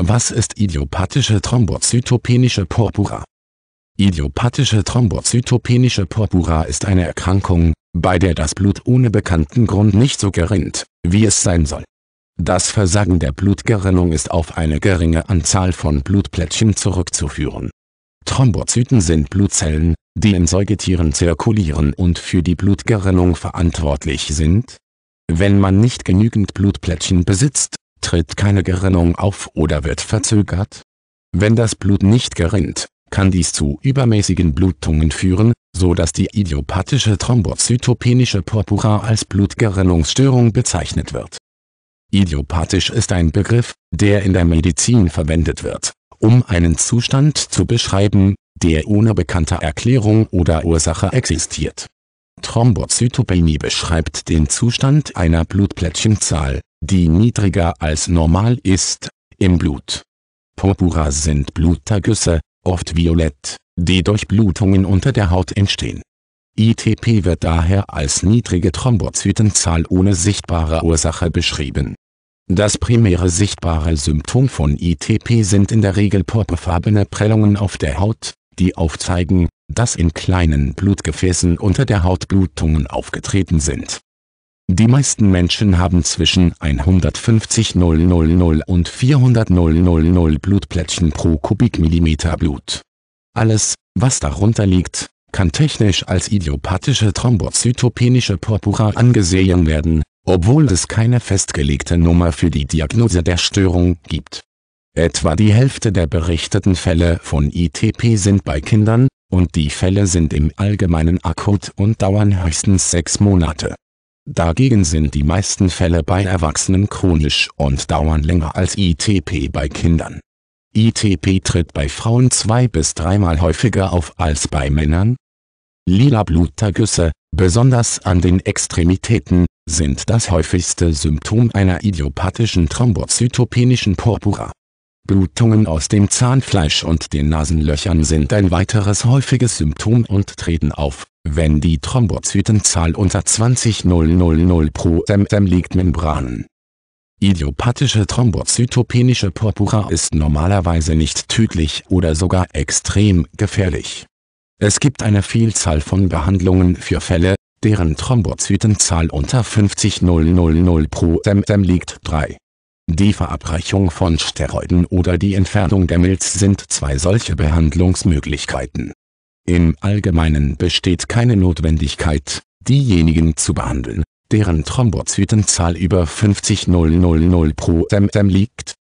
Was ist idiopathische thrombozytopenische Purpura? Idiopathische thrombozytopenische Purpura ist eine Erkrankung, bei der das Blut ohne bekannten Grund nicht so gerinnt, wie es sein soll. Das Versagen der Blutgerinnung ist auf eine geringe Anzahl von Blutplättchen zurückzuführen. Thrombozyten sind Blutzellen, die in Säugetieren zirkulieren und für die Blutgerinnung verantwortlich sind. Wenn man nicht genügend Blutplättchen besitzt, tritt keine Gerinnung auf oder wird verzögert. Wenn das Blut nicht gerinnt, kann dies zu übermäßigen Blutungen führen, so dass die idiopathische thrombozytopenische Purpura als Blutgerinnungsstörung bezeichnet wird. Idiopathisch ist ein Begriff, der in der Medizin verwendet wird, um einen Zustand zu beschreiben, der ohne bekannte Erklärung oder Ursache existiert. Thrombozytopenie beschreibt den Zustand einer Blutplättchenzahl, die niedriger als normal ist, im Blut. Purpura sind Blutergüsse, oft violett, die durch Blutungen unter der Haut entstehen. ITP wird daher als niedrige Thrombozytenzahl ohne sichtbare Ursache beschrieben. Das primäre sichtbare Symptom von ITP sind in der Regel purpurfarbene Prellungen auf der Haut, die aufzeigen, dass in kleinen Blutgefäßen unter der Haut Blutungen aufgetreten sind die meisten Menschen haben zwischen 150 000 und 400 000 Blutplättchen pro Kubikmillimeter Blut. Alles, was darunter liegt, kann technisch als idiopathische thrombozytopenische Purpura angesehen werden, obwohl es keine festgelegte Nummer für die Diagnose der Störung gibt. Etwa die Hälfte der berichteten Fälle von ITP sind bei Kindern, und die Fälle sind im Allgemeinen akut und dauern höchstens sechs Monate Dagegen sind die meisten Fälle bei Erwachsenen chronisch und dauern länger als ITP bei Kindern. ITP tritt bei Frauen zwei bis dreimal häufiger auf als bei Männern. Lila Blutergüsse, besonders an den Extremitäten, sind das häufigste Symptom einer idiopathischen thrombozytopenischen Purpura Blutungen aus dem Zahnfleisch und den Nasenlöchern sind ein weiteres häufiges Symptom und treten auf, wenn die Thrombozytenzahl unter 20 000 pro mm liegt Membranen. Idiopathische thrombozytopenische Purpura ist normalerweise nicht tödlich oder sogar extrem gefährlich. Es gibt eine Vielzahl von Behandlungen für Fälle, deren Thrombozytenzahl unter 50 000 pro mm liegt 3. Die Verabreichung von Steroiden oder die Entfernung der Milz sind zwei solche Behandlungsmöglichkeiten. Im Allgemeinen besteht keine Notwendigkeit, diejenigen zu behandeln, deren Thrombozytenzahl über 50 000 pro cm liegt